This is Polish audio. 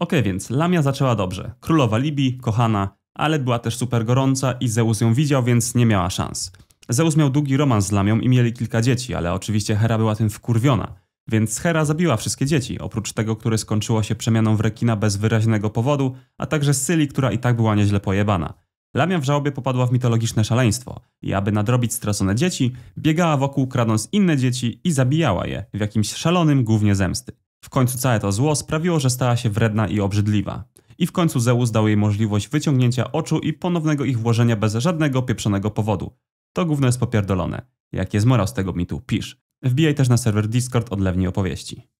Ok, więc Lamia zaczęła dobrze. Królowa Libii, kochana, ale była też super gorąca i Zeus ją widział, więc nie miała szans. Zeus miał długi romans z Lamią i mieli kilka dzieci, ale oczywiście Hera była tym wkurwiona. Więc Hera zabiła wszystkie dzieci, oprócz tego, które skończyło się przemianą w rekina bez wyraźnego powodu, a także Syli, która i tak była nieźle pojebana. Lamia w żałobie popadła w mitologiczne szaleństwo i aby nadrobić stracone dzieci, biegała wokół kradąc inne dzieci i zabijała je w jakimś szalonym głównie zemsty. W końcu całe to zło sprawiło, że stała się wredna i obrzydliwa. I w końcu Zeus dał jej możliwość wyciągnięcia oczu i ponownego ich włożenia bez żadnego pieprzonego powodu. To gówno jest popierdolone. Jak jest morał z tego mitu, pisz. Wbijaj też na serwer Discord odlewni opowieści.